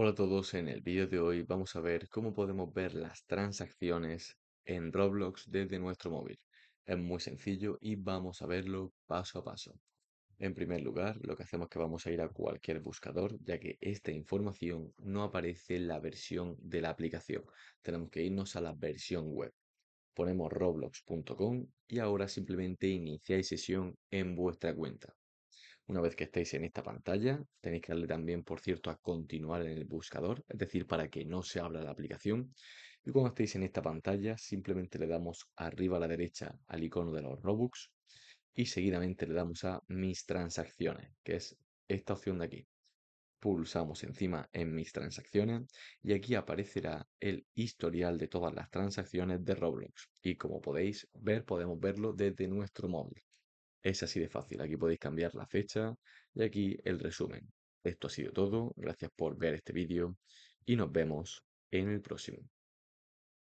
Hola a todos, en el vídeo de hoy vamos a ver cómo podemos ver las transacciones en Roblox desde nuestro móvil. Es muy sencillo y vamos a verlo paso a paso. En primer lugar, lo que hacemos es que vamos a ir a cualquier buscador, ya que esta información no aparece en la versión de la aplicación. Tenemos que irnos a la versión web. Ponemos roblox.com y ahora simplemente iniciáis sesión en vuestra cuenta. Una vez que estéis en esta pantalla, tenéis que darle también, por cierto, a continuar en el buscador, es decir, para que no se abra la aplicación. Y cuando estéis en esta pantalla, simplemente le damos arriba a la derecha al icono de los Robux y seguidamente le damos a Mis transacciones, que es esta opción de aquí. Pulsamos encima en Mis transacciones y aquí aparecerá el historial de todas las transacciones de Roblox. Y como podéis ver, podemos verlo desde nuestro móvil. Es así de fácil. Aquí podéis cambiar la fecha y aquí el resumen. Esto ha sido todo. Gracias por ver este vídeo y nos vemos en el próximo.